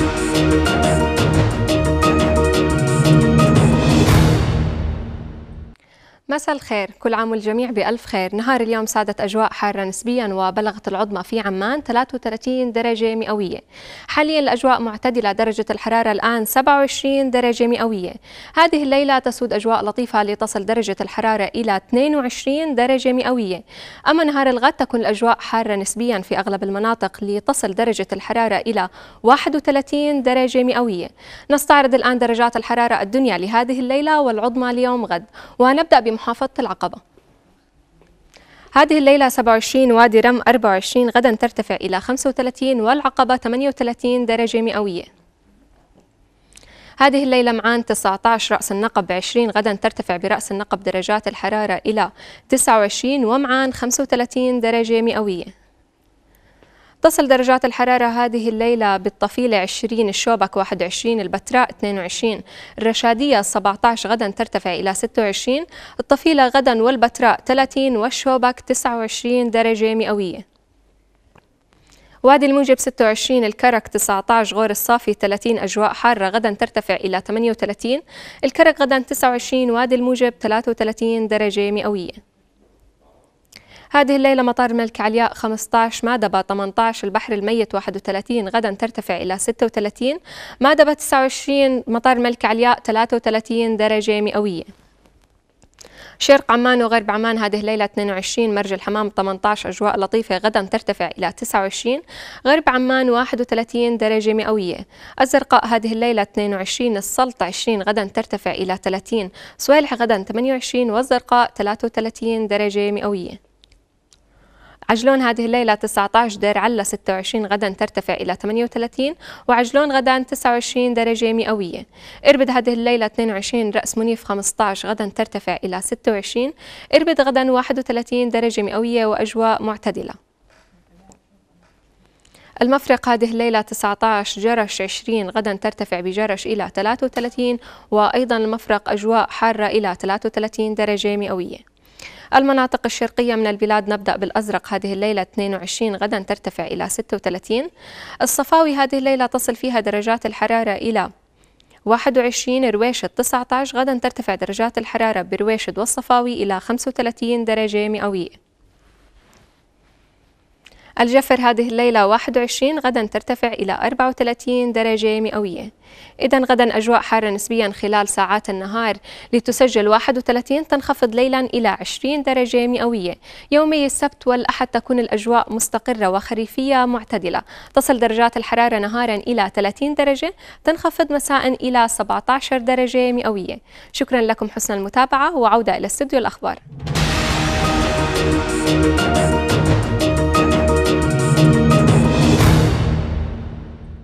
Música مساء الخير كل عام والجميع بألف خير نهار اليوم سادت أجواء حارة نسبيا وبلغت العظمى في عمان 33 درجة مئوية حاليا الأجواء معتدلة درجة الحرارة الآن 27 درجة مئوية هذه الليلة تسود أجواء لطيفة لتصل درجة الحرارة إلى 22 درجة مئوية أما نهار الغد تكون الأجواء حارة نسبيا في أغلب المناطق لتصل درجة الحرارة إلى 31 درجة مئوية نستعرض الآن درجات الحرارة الدنيا لهذه الليلة والعظمى ليوم غد ونبدأ بم بمحافظة العقبة هذه الليلة 27 وادي رم 24 غدا ترتفع إلى 35 والعقبة 38 درجة مئوية هذه الليلة معان 19 رأس النقب 20 غدا ترتفع برأس النقب درجات الحرارة إلى 29 ومعان 35 درجة مئوية تصل درجات الحرارة هذه الليلة بالطفيلة 20 الشوبك 21 البتراء 22 الرشادية 17 غدا ترتفع إلى 26 الطفيلة غدا والبتراء 30 والشوبك 29 درجة مئوية وادي الموجب 26 الكرك 19 غور الصافي 30 أجواء حارة غدا ترتفع إلى 38 الكرك غدا 29 وادي الموجب 33 درجة مئوية هذه الليلة مطار الملك علياء 15 مادبة 18 البحر الميت 31 غدا ترتفع إلى 36 مادبة 29 مطار الملك علياء 33 درجة مئوية شرق عمان وغرب عمان هذه الليلة 22 مرج الحمام 18 أجواء لطيفة غدا ترتفع إلى 29 غرب عمان 31 درجة مئوية الزرقاء هذه الليلة 22 السلط 20 غدا ترتفع إلى 30 سويلح غدا 28 والزرقاء 33 درجة مئوية عجلون هذه الليلة 19 دير علا 26 غدا ترتفع إلى 38 وعجلون غدا 29 درجة مئوية إربد هذه الليلة 22 رأس منيف 15 غدا ترتفع إلى 26 إربد غدا 31 درجة مئوية وأجواء معتدلة المفرق هذه الليلة 19 جرش 20 غدا ترتفع بجرش إلى 33 وأيضا المفرق أجواء حارة إلى 33 درجة مئوية المناطق الشرقية من البلاد نبدأ بالأزرق هذه الليلة 22 غدا ترتفع إلى 36 الصفاوي هذه الليلة تصل فيها درجات الحرارة إلى 21 رويشد 19 غدا ترتفع درجات الحرارة برويشد والصفاوي إلى 35 درجة مئوية الجفر هذه الليلة 21 غدا ترتفع إلى 34 درجة مئوية إذا غدا أجواء حارة نسبيا خلال ساعات النهار لتسجل 31 تنخفض ليلا إلى 20 درجة مئوية يومي السبت والأحد تكون الأجواء مستقرة وخريفية معتدلة تصل درجات الحرارة نهارا إلى 30 درجة تنخفض مساء إلى 17 درجة مئوية شكرا لكم حسن المتابعة وعودة إلى استديو الأخبار